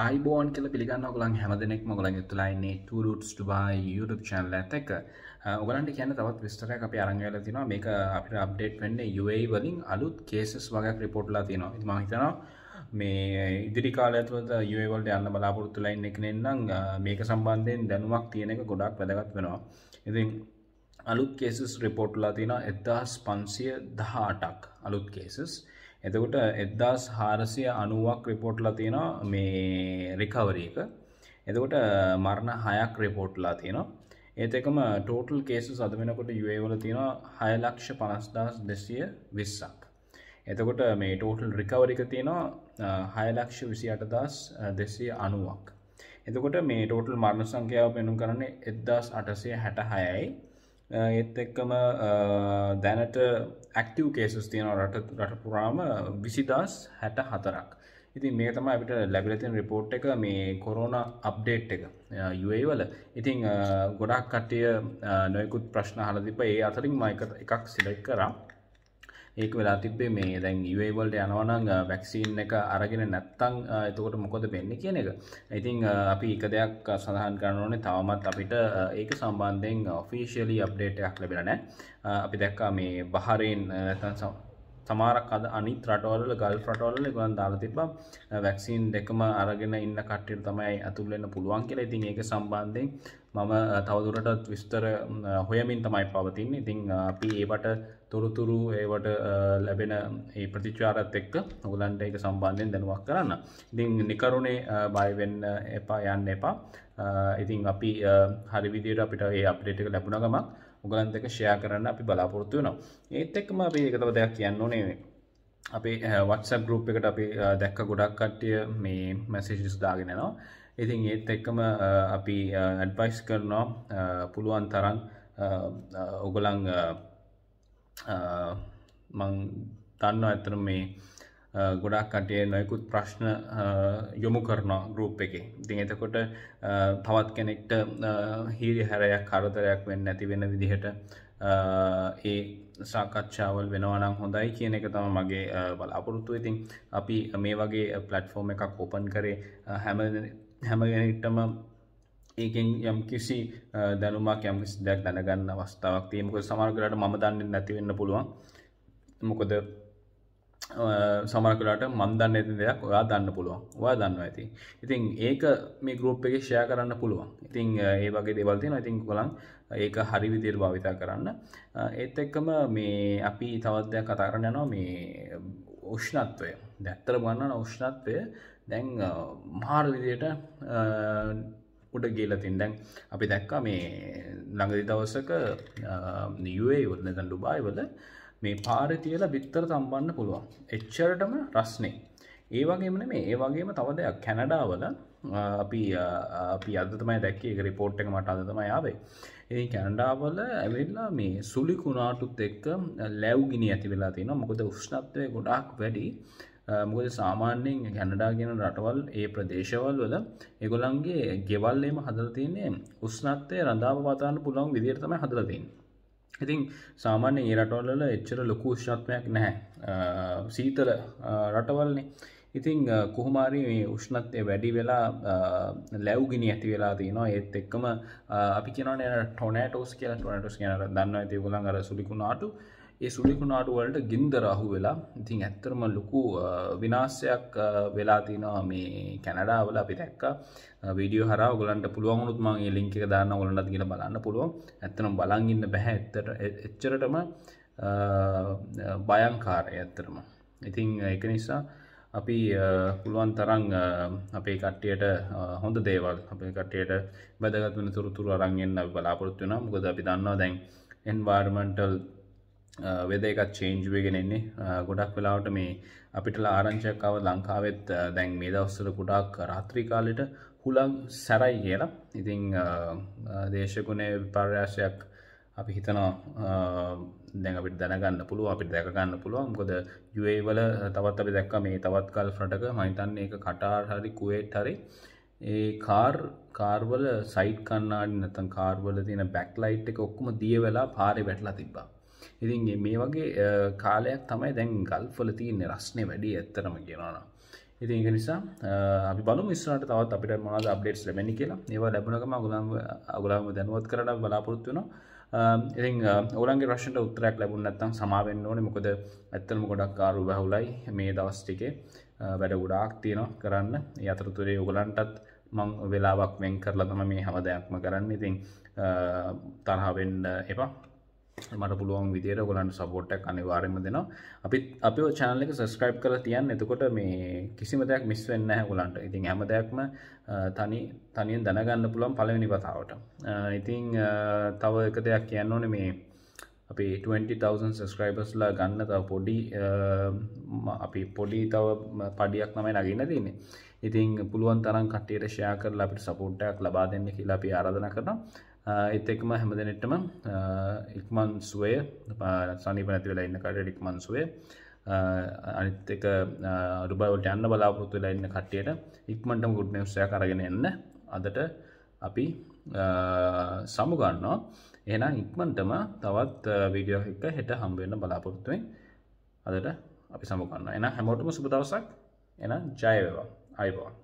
අයිබෝන් කල පිගන්න ගලන් හැමදනෙක් මොගලගේ තුලයින්නේ ටරුටස් ටබයි YouTube චැනල ඇතක ඔගලන්ට කියන තවත් විස්තරයක් අප අරංගල තින මේක අපිට අප්ඩේට් වෙන්න UAE වලින් අලුත් කේසස් වගේ රිපෝට්ලා තියෙනවා ඉතිමහිතනවා මේ ඉදිරි කාලඇතුවද යවල්ට යන්න බලාපොරත්තුලයින් එක නෙන්නම් මේක සම්බන්ධයෙන් දැනුවක් තියෙනක ගොඩක් වැදගත් වෙනවා ඉතින් අලුත් කේසස් රිපෝට්ලා තියෙන එදදාස් පන්සිය දහටක් අලුත් කේසස් එතකොට එද්දාස් හාරසිය අනුවක් රිපෝට්ලා තියෙන මේ රිකවරි එක එතකොට මරණ හයක් රිපෝට්ලා තියෙනවා ඒත් එකම ටෝටල් කේසු සද වෙනකොට යුවේවල තියෙන හයලක්ෂ පනස්දස් දෙසිය විස්සක් එතකොට මේ ටෝටල් රිකවරික තියෙනවා හයලක්ෂ විසි අටදස් දෙසිය අනුවක් එතකොට මේ ටෝටල් මරණ සංඛ්‍යාව පෙනුම් කරන්නේ එද්දස් අටසය හැට හයයි ඒත් එක්කම දැනට ඇක්ටව් කේසුස් තියන රට රට පුරාම විසිදස් හැට හතරක් ඉතින් මේ තම අපිට ලැබිලතින් රිපෝට් එක මේ කොරෝන අප්ඩේට් එක යුයි වල ඉතිං ගොඩක් කටය නොයකුත් ප්‍රශ්න හලදිප ඒ අතරින් මයික එකක් සිලෙක් කරා ඒක වෙලා තිබේ මේ දැන් ඉවයිවල්ට යනවනං වැැක්සිීන් එක අරගෙන නැත්තං එතකොට මොකොද වෙන්න කියන එක ඉතිං අපි එක දෙයක් සඳහන් කරනඕනේ තවමත් අපිට ඒක සම්බන්ධයෙන් ඔෆිෂලි අප්ඩේටයක් ලැබෙන නෑ අපි දැක්කා මේ බහරෙන් තන් සම් තමාරක් අද අනිත් රටවල ගල් රටවල ගොන් දාලා තිබා වැක්සින් දෙකම අරගෙන ඉන්න කට්ටියට තමයි ඇතුල් වෙන්න පුළුවන් කියලා. ඉතින් ඒක සම්බන්ධයෙන් මම තවදුරටත් විස්තර හොයමින් තමයි පවතින්නේ. ඉතින් අපි ඒවට තොරතුරු ඒවට ලැබෙන ඒ ප්‍රතිචාරත් එක්ක ඔයගලන්ට ඒක සම්බන්ධයෙන් දැනුවත් කරන්න. ඉතින් නිකරුණේ බය වෙන්න එපා යන්න එපා. ඉතින් අපි හරි විදියට අපිට ඒ අප්ඩේට් එක ලැබුණ ගමන් උගලන් දෙක ෂයා කරන්න අපි බලාපොරොත්තු වෙනවා ඒත් එක්ම අපි එකතව දෙයක් කියන්න ඕනේ අපේ වත්සප් ගරුප් එකට අපි දැක්ක ගොඩක් කට්ටිය මේ මැසේජිස් දාගෙනනවා ඉතින් ඒත් එක්කම අපි ඇඩ්පයිස් කරනවා පුළුවන් තරන් ඔගොලන් මං දන්න ඇතර මේ ගොඩක් කටේ නොයකුත් ප්‍රශ්න යොමු කරනවා ගරුප් එක ඉතින් එතකොට තවත් කෙනෙක්ට හීරි හැරයක් කරදරයක් වෙන්න ඇති වෙන විදිහට ඒ සාකච්ඡාවල් වෙනවනම් හොඳයි කියන එක තම මගේ බලාපොරොත්තු ඉතින් අපි මේ වගේ පලට්ෆෝර්ම් එකක් ඕපන් කරේ හැම හැමගෙනෙක්ටම ඒකෙන් යම් කිසි දැනුමක් යම් කිසි දෙයක් දැනගන්න අවස්ථාවක් තියෙමක සමර්ගලට ම දන්න නැතිවෙන්න පුළුවන් මොකද සමරකලාට මන්දන්න ඇති දෙයක් ඔයා දන්න පුළුවන් ඔයා දන්න ඇති ඉතින් ඒක මේ ගරුප් එක ෂය කරන්න පුළුවන් ඉතිං ඒ වගේ දෙවල්තින ඉතිං කොළන් ඒක හරි විදිර භාවිතා කරන්න ඒත් එක්කම මේ අපි තවත්දයක් කතාරන්න යනවා මේ උෂ්ණත්වය දැත්තර ගන්න උෂ්ණත්වය දැන් මාර් විදියට උඩ ගේලතින් දැන් අපි දැක්කා මේ ළඟදි දවසක නිුවේ යොත්නතන් ඩුබායිවල මේ පාරි තියලා බිත්තර තම්බන්න පුළුවන් එච්චරටම රස්නේ ඒ වගේම මේ ඒ වගේම තව දෙයක් කැනඩාවල අපි අපි අද තමයි දැක්කේ ඒක රිපෝට් එක මට අද තමයි ආවේ ඒ කැනඩාවල ඇවිල්ලා මේ සුළි කුණාටුත් එක්ක ලැව් ගිනි ඇති වෙලා තියෙනවා මොකද උෂ්ණත්වය ගොඩාක් වැඩි මොකද සාමාන්‍යයෙන් කැනඩා කියන රටවල් ඒ ප්‍රදේශවල් වල එගොලන්ගේ ගෙවල්ලේම හදල තියන්නේ උස්නත්තය රඳාව පතාන්න පුළුවන් විදිරතම හදලතින් ඉතින් සාමාන්‍ය ඒ රටවල්ල එච්චර ලොකු ෂ්ණත්මයක් නැහැ සීතල රටවල්නේ ඉතිං කොහොමාරි මේ උෂ්ණත්ය වැඩි වෙලා ලැව්ගිනි ඇති වෙලා තියෙනවා ඒත් එක්කම අපි කියනන ටොනටෝස් කියලා ටොනටස් කියන දන්න ඇති ගොලන් අර සුලිකුණාටු ඒ සුලිකුණාටුවලට ගින්ද රහු වෙලා ඉතින් ඇත්තරම ලොකු විනාස්සයක් වෙලාතිනවා මේ කැනඩාවල අපි දැක්ක විඩිය හර ගලන්ට පුළුවන්ුත්මගේ ලිංක දාන්න ගොලටත් ගෙන බලන්න පුළුවන් ඇත්තනම් බලංගන්න බැහැ ඇත්තට එච්චරටම බයංකාරය ඇත්තරම ඉතිං එක නිසා අපි පුළුවන් තරං අපේ කට්ටියට හොඳ දේවල් අපේ කට්ටියට බැදගත්වන තුරතුර අරන්ගෙන් බලාපොරත්තු නම් ගොද අපි දන්නවා දැන් එන්වාර්මන්ටල් වෙද එකත් චේන්ජ් වේගෙන එන්නේ ගොඩක් වෙලාවට මේ අපිට ආරංචයක් ආව ලංකාවෙත් දැන් මේ දවස්වල ගොඩක් රාත්‍රී කාලෙට හුලං සැරයි කියලා. ඉතින් දේශගුණේ විපර්යාසයක් අපි හිතනවා දැන් අපිට දැනගන්න පුළුවන් අපිට දැක ගන්න පුළුවන්. මොකද UAE වල තවත් අපි දැක්කා මේ තවත් ගල්ෆ් රටක මම හිතන්නේ ඒක කටාර් හරි කුවේට් හරි ඒ කාර් කාර්වල සයිට් කණ්ණාඩි නැත්නම් කාර්වල තියෙන බැක්ලයිට් එක ඔක්කොම දිය වෙලා පාරේ වැටලා තිබ්බා. ඉතින්ගේ මේ වගේ කාලයක් තමයි දැන් ගල්වල තියන්නේ රස්නේ වැඩි ඇත්තරම කියෙනවාන ඉතින් ඒක නිසා අපි බලු මිස්රට තවත් අපිට මනද අප්ඩේට්ස් ලැබැනි කියලා ඒවා ලැබුණකම ගුලාම අගුලාම දැනුවත් කරන බලාපොරොත්තු වෙනවා ඉති ඔලන්ගේ රශ්ට උත්තරයක් ලැබුණ නැත්තම් සමාවෙන්න ඕන මොකද ඇත්තම ගොඩක් කාරු බැහුලයි මේ දවස්ටිකේ වැඩ ගොඩාක් තියෙන කරන්න අතරතුරේ ඔගලන්ටත් මං වෙලාවක් වෙන් කරලා තම මේ හැමදයක්ම කරන්න ඉතින් තරහවෙන්න එපා මට පුළුවන් විදියට ගොලන්ට සපෝට්ටක් අනිවාරම දෙනවා අපිත් අපි චානලක සස්ක්‍රයිබ් කර තියන් එතකොට මේ කිසිම දෙයක් මිස් වෙන්න ගොලන්ට ඉතින් හැම දෙයක්ම තනි තනින් දැනගන්න පුළන් පලවෙනි පතාවට ඉතිං තව එක දෙයක් කියන්න ඕන මේ අපි 20,000 සස්ක්‍රයිබස්ලා ගන්න තව පොඩි අපි පොඩි තව පඩියක් නමයි නගන්න තින්නේ ඉතිං පුළුවන් තරන් කටේට ෂයා කරලා අපිට සපෝට්ටයක් ලබා දෙන්න කියලා අපි ආරධන කරනවා ඒත් එක්ම හැම දෙනෙටම ඉක්මන් සුවය සනීප නැති වෙලා ඉන්න කට ඉක්මන් සුවේ අනිත් එක අඩුබවට යන්න බලාපොරොත්තු වෙලා ඉන්න කට්ටියට ඉක්මටම ගුඩ් නිවසය කරගෙන එන්න අදට අපි සමුගන්නවා එහෙනම් ඉක්මන්ටම තවත් වීඩියෝ එක හෙට හම්බවෙන්න බලාපොරොත්තුවෙන් අදට අපි සමුගන්න එන හැමෝටම සුබදවසක් එන ජයවේවා අයිබෝන්